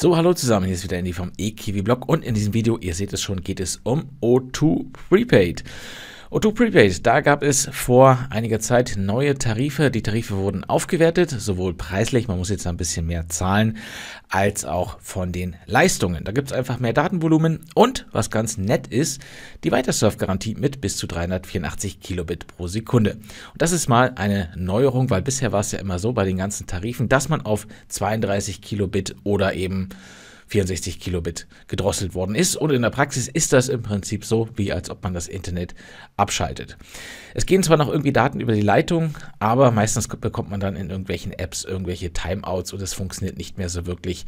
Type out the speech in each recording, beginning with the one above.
So, hallo zusammen, hier ist wieder Andy vom eKiwi-Blog und in diesem Video, ihr seht es schon, geht es um O2 Prepaid. O2 Prepaid, da gab es vor einiger Zeit neue Tarife. Die Tarife wurden aufgewertet, sowohl preislich, man muss jetzt ein bisschen mehr zahlen, als auch von den Leistungen. Da gibt es einfach mehr Datenvolumen und, was ganz nett ist, die Weitersurf-Garantie mit bis zu 384 Kilobit pro Sekunde. Und das ist mal eine Neuerung, weil bisher war es ja immer so bei den ganzen Tarifen, dass man auf 32 Kilobit oder eben 64 Kilobit gedrosselt worden ist. Und in der Praxis ist das im Prinzip so, wie als ob man das Internet abschaltet. Es gehen zwar noch irgendwie Daten über die Leitung, aber meistens bekommt man dann in irgendwelchen Apps irgendwelche Timeouts und es funktioniert nicht mehr so wirklich.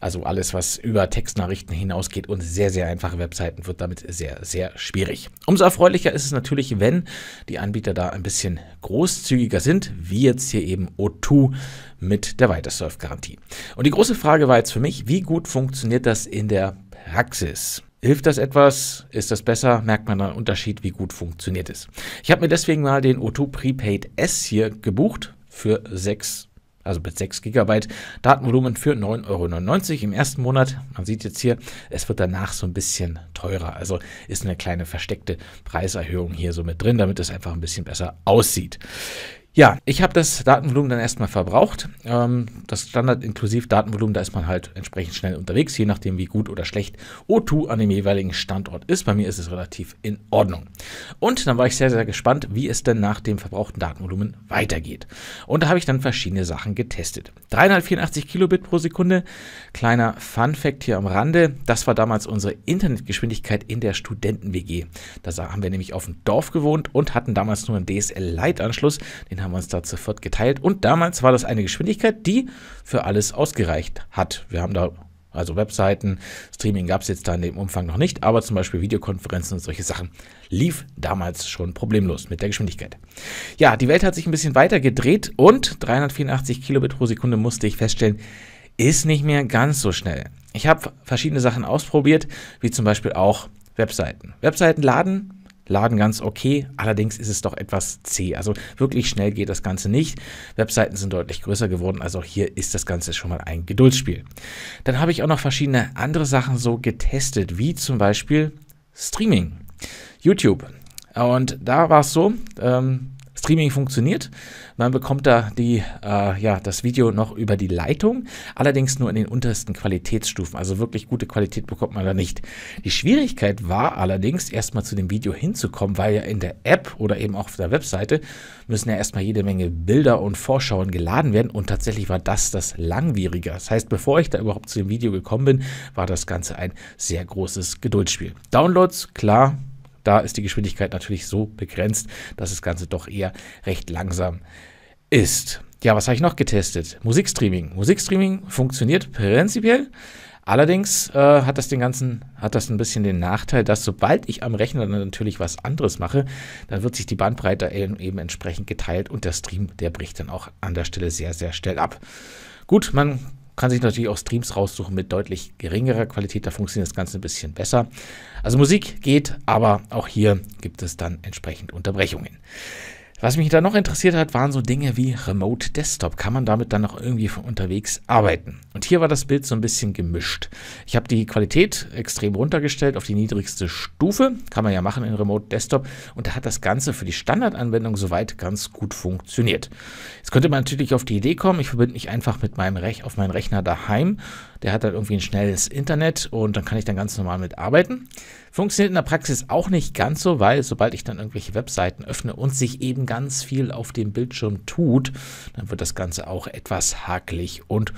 Also alles, was über Textnachrichten hinausgeht und sehr, sehr einfache Webseiten, wird damit sehr, sehr schwierig. Umso erfreulicher ist es natürlich, wenn die Anbieter da ein bisschen großzügiger sind, wie jetzt hier eben O2 mit der Weitersurf-Garantie. Und die große Frage war jetzt für mich, wie gut funktioniert das in der Praxis? Hilft das etwas? Ist das besser? Merkt man einen Unterschied, wie gut funktioniert es? Ich habe mir deswegen mal den O2 Prepaid S hier gebucht für 6 also mit 6 GB Datenvolumen für 9,99 Euro im ersten Monat. Man sieht jetzt hier, es wird danach so ein bisschen teurer. Also ist eine kleine versteckte Preiserhöhung hier so mit drin, damit es einfach ein bisschen besser aussieht. Ja, ich habe das Datenvolumen dann erstmal verbraucht. Ähm, das Standard inklusiv Datenvolumen, da ist man halt entsprechend schnell unterwegs, je nachdem, wie gut oder schlecht O2 an dem jeweiligen Standort ist. Bei mir ist es relativ in Ordnung. Und dann war ich sehr, sehr gespannt, wie es denn nach dem verbrauchten Datenvolumen weitergeht. Und da habe ich dann verschiedene Sachen getestet. 384 Kilobit pro Sekunde. Kleiner Fun Fact hier am Rande. Das war damals unsere Internetgeschwindigkeit in der Studenten-WG. Da haben wir nämlich auf dem Dorf gewohnt und hatten damals nur einen DSL-Leitanschluss. Den haben wir uns da sofort geteilt. Und damals war das eine Geschwindigkeit, die für alles ausgereicht hat. Wir haben da also Webseiten, Streaming gab es jetzt da in dem Umfang noch nicht, aber zum Beispiel Videokonferenzen und solche Sachen lief damals schon problemlos mit der Geschwindigkeit. Ja, die Welt hat sich ein bisschen weiter gedreht und 384 Kilobit pro Sekunde musste ich feststellen, ist nicht mehr ganz so schnell. Ich habe verschiedene Sachen ausprobiert, wie zum Beispiel auch Webseiten. Webseiten laden laden ganz okay, allerdings ist es doch etwas zäh. Also wirklich schnell geht das Ganze nicht. Webseiten sind deutlich größer geworden, also hier ist das Ganze schon mal ein Geduldsspiel. Dann habe ich auch noch verschiedene andere Sachen so getestet, wie zum Beispiel Streaming, YouTube. Und da war es so, ähm, Streaming funktioniert. Man bekommt da die, äh, ja, das Video noch über die Leitung, allerdings nur in den untersten Qualitätsstufen. Also wirklich gute Qualität bekommt man da nicht. Die Schwierigkeit war allerdings, erstmal zu dem Video hinzukommen, weil ja in der App oder eben auch auf der Webseite müssen ja erstmal jede Menge Bilder und Vorschauen geladen werden und tatsächlich war das das Langwierige. Das heißt, bevor ich da überhaupt zu dem Video gekommen bin, war das Ganze ein sehr großes Geduldsspiel. Downloads, klar, da ist die Geschwindigkeit natürlich so begrenzt, dass das Ganze doch eher recht langsam ist. Ja, was habe ich noch getestet? Musikstreaming. Musikstreaming funktioniert prinzipiell. Allerdings äh, hat das den ganzen, hat das ein bisschen den Nachteil, dass sobald ich am Rechner natürlich was anderes mache, dann wird sich die Bandbreite eben entsprechend geteilt und der Stream, der bricht dann auch an der Stelle sehr, sehr schnell ab. Gut, man kann sich natürlich auch Streams raussuchen mit deutlich geringerer Qualität. Da funktioniert das Ganze ein bisschen besser. Also Musik geht, aber auch hier gibt es dann entsprechend Unterbrechungen. Was mich da noch interessiert hat, waren so Dinge wie Remote Desktop. Kann man damit dann noch irgendwie unterwegs arbeiten? Und hier war das Bild so ein bisschen gemischt. Ich habe die Qualität extrem runtergestellt auf die niedrigste Stufe. Kann man ja machen in Remote Desktop. Und da hat das Ganze für die Standardanwendung soweit ganz gut funktioniert. Jetzt könnte man natürlich auf die Idee kommen, ich verbinde mich einfach mit meinem Rech auf meinen Rechner daheim. Der hat dann irgendwie ein schnelles Internet und dann kann ich dann ganz normal mit arbeiten. Funktioniert in der Praxis auch nicht ganz so, weil sobald ich dann irgendwelche Webseiten öffne und sich eben ganz viel auf dem Bildschirm tut, dann wird das Ganze auch etwas hakelig und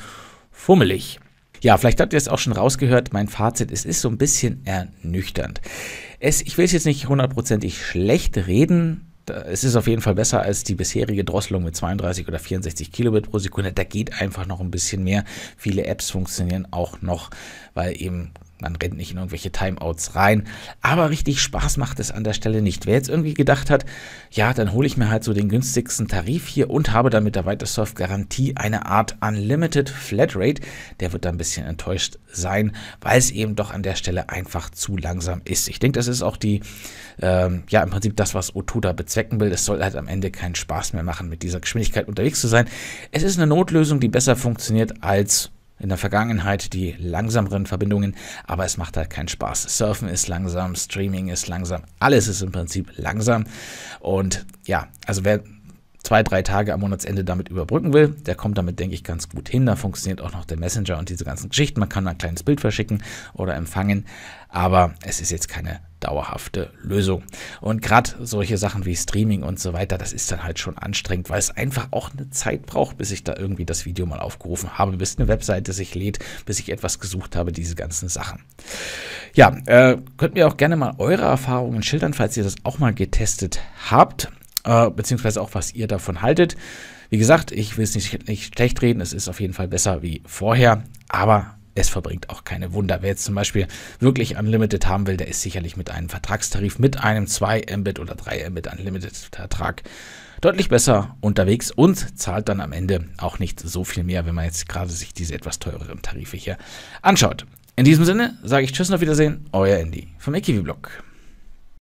fummelig. Ja, vielleicht habt ihr es auch schon rausgehört. Mein Fazit, es ist so ein bisschen ernüchternd. Es, ich will es jetzt nicht hundertprozentig schlecht reden. Es ist auf jeden Fall besser als die bisherige Drosselung mit 32 oder 64 Kilobit pro Sekunde. Da geht einfach noch ein bisschen mehr. Viele Apps funktionieren auch noch, weil eben man rennt nicht in irgendwelche Timeouts rein. Aber richtig Spaß macht es an der Stelle nicht. Wer jetzt irgendwie gedacht hat, ja, dann hole ich mir halt so den günstigsten Tarif hier und habe dann mit der Weitersurf-Garantie eine Art Unlimited Flatrate, der wird da ein bisschen enttäuscht sein, weil es eben doch an der Stelle einfach zu langsam ist. Ich denke, das ist auch die, ähm, ja, im Prinzip das, was O2 da bezwecken will. Es soll halt am Ende keinen Spaß mehr machen, mit dieser Geschwindigkeit unterwegs zu sein. Es ist eine Notlösung, die besser funktioniert als in der Vergangenheit die langsameren Verbindungen, aber es macht halt keinen Spaß. Surfen ist langsam, Streaming ist langsam, alles ist im Prinzip langsam. Und ja, also wer zwei, drei Tage am Monatsende damit überbrücken will, der kommt damit, denke ich, ganz gut hin. Da funktioniert auch noch der Messenger und diese ganzen Geschichten. Man kann ein kleines Bild verschicken oder empfangen, aber es ist jetzt keine dauerhafte Lösung. Und gerade solche Sachen wie Streaming und so weiter, das ist dann halt schon anstrengend, weil es einfach auch eine Zeit braucht, bis ich da irgendwie das Video mal aufgerufen habe, bis eine Webseite sich lädt, bis ich etwas gesucht habe, diese ganzen Sachen. Ja, äh, könnt mir auch gerne mal eure Erfahrungen schildern, falls ihr das auch mal getestet habt, äh, beziehungsweise auch was ihr davon haltet. Wie gesagt, ich will es nicht, nicht schlecht reden, es ist auf jeden Fall besser wie vorher, aber es verbringt auch keine Wunder. Wer jetzt zum Beispiel wirklich Unlimited haben will, der ist sicherlich mit einem Vertragstarif mit einem 2 Mbit oder 3 Mbit Unlimited Vertrag deutlich besser unterwegs und zahlt dann am Ende auch nicht so viel mehr, wenn man jetzt gerade sich diese etwas teureren Tarife hier anschaut. In diesem Sinne sage ich Tschüss und auf Wiedersehen, euer Andy vom EKV-Blog.